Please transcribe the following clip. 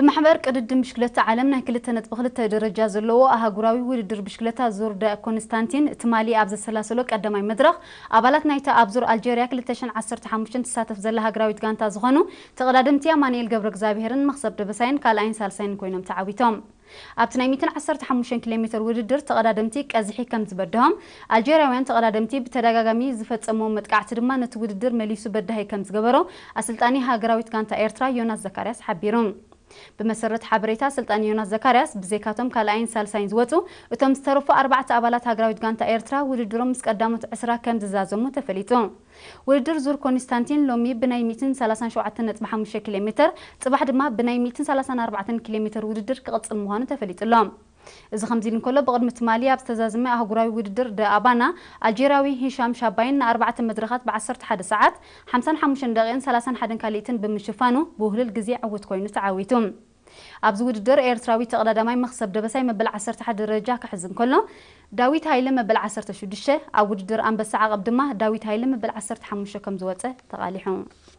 بمحبر قدد مشكلة عالمنا كلتنا بخلت درجة زلوا أهجراوي ودر مشكلة زور دا كونستانتين تمالي أبز السلاسلوك قدم مدرخ أبلت نايتا أبزور الجيريا كلتشن عصر تحمشن تساتف زلها جراوي تقانتا زغنو تيا مانيل قبرك زابهرن مخصب دبسين كالعين سالسين كوينم تعاويتهم ኣብቲ تيك ازحي كم ሜትር الجيريا وين ቀዝሒ تي ዝበድሆም ኣልጀርያውያን ተቐዳደምቲ ብተደጋጋሚ ዝፈፀሞም መጥቃዕቲ ድማ ነቲ ውድድር መሊሱ በዳሂ ከም ዝገበሮ ها ሃገራዊት ጋንታ ኤርትራ ዮናስ ዘካርያስ حبيرون. بمسرت حبريتا سلطان يونس زكارياس بزيكاتم كالاين سالساينز وتو وتم استرفو أربعة أبالات هاقراويت غانتا إيرترا وددروم مسكدامو تأسرا كم دزازمو تفليتو ولدر زور كونستانتين لومي بناي ميتن سالسان شو عتن تبحا مشا كيلومتر تبحا دما بناي ميتن سالسان أربعة كيلومتر ولدر كغطس الموهان تفليت اللوم از خمزیل کل بغض متمالیا بستازم آه جرای ویدر در آبانا الجیراوی هیشام شباین آربعت مدرخات با عصرت حد ساعت حمسان حمشن دغین سلاسان حدن کالیتن به مشفانو بهل الجزیع و تکوینو تعویتم عبز ویدر ایرتراوی تقدر دمای مخسب دبسای مبل عصرت حد رجاه کحزن کلنا داویت هایلم مبل عصرت شدشه عود در آن بس عقب دما داویت هایلم مبل عصرت حمشه کم زوته تقلیحون